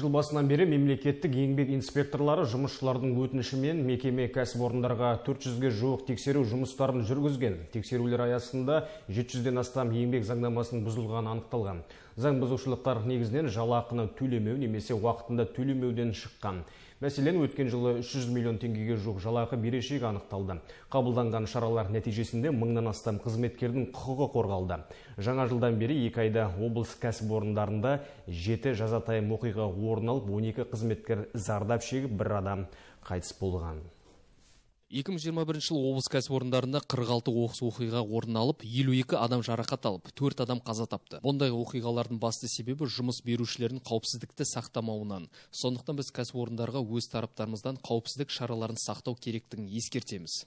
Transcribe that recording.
жыл басынан бері мемлекеттік еңбек инспекторлары жұмысшылардың өтінішімен мекеме кәсіпорындарға 400-ге жуық тексеру жұмыстарын жүргізген тексерулер аясында 700-ден астам еңбек заңнамасының бұзылғаны анықталған заң бұзушылықтар негізінен жалақыны төлемеу немесе уақытында төлемеуден шыққан Мәселен, өткен жылы 300 миллион теңгеге жуық жалақы берешегі анықталды. Қабылданған шаралар нәтижесінде мыңнан астам қызметкердің құқығы қорғалды. Жаңа жылдан бері екі айда облыс кәсіпорындарында жеті жазатайым оқиға орын алып он қызметкер зардап шегіп бір адам қайтыс болған 2021 жылы облыс кәсіпорындарында 46 оқыс оқиға орын алып, 52 адам жарақат алып, 4 адам қаза тапты. Бұндай оқиғалардың басты себебі жұмыс берушілердің қауіпсіздікті сақтамауынан. Сондықтан біз кәсіпорындарға өз тараптарымыздан қауіпсіздік шараларын сақтау керектігін ескертеміз.